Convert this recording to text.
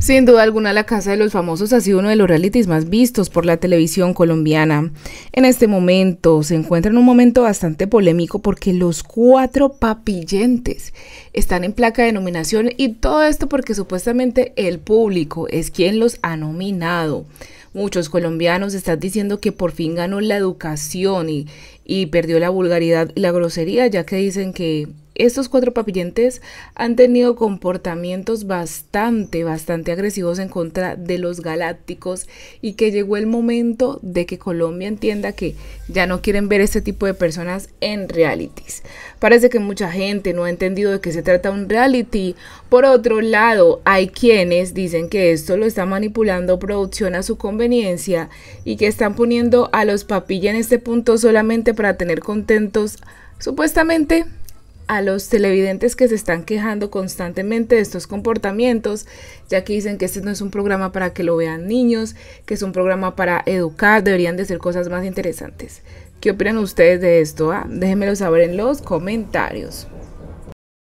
Sin duda alguna, La Casa de los Famosos ha sido uno de los realities más vistos por la televisión colombiana. En este momento se encuentra en un momento bastante polémico porque los cuatro papillentes están en placa de nominación y todo esto porque supuestamente el público es quien los ha nominado. Muchos colombianos están diciendo que por fin ganó la educación y, y perdió la vulgaridad y la grosería, ya que dicen que estos cuatro papillentes han tenido comportamientos bastante, bastante agresivos en contra de los galácticos y que llegó el momento de que Colombia entienda que ya no quieren ver este tipo de personas en realities. Parece que mucha gente no ha entendido de qué se trata un reality. Por otro lado, hay quienes dicen que esto lo está manipulando producción a su conveniencia y que están poniendo a los papilla en este punto solamente para tener contentos supuestamente a los televidentes que se están quejando constantemente de estos comportamientos, ya que dicen que este no es un programa para que lo vean niños, que es un programa para educar, deberían de ser cosas más interesantes. ¿Qué opinan ustedes de esto? Ah? Déjenmelo saber en los comentarios.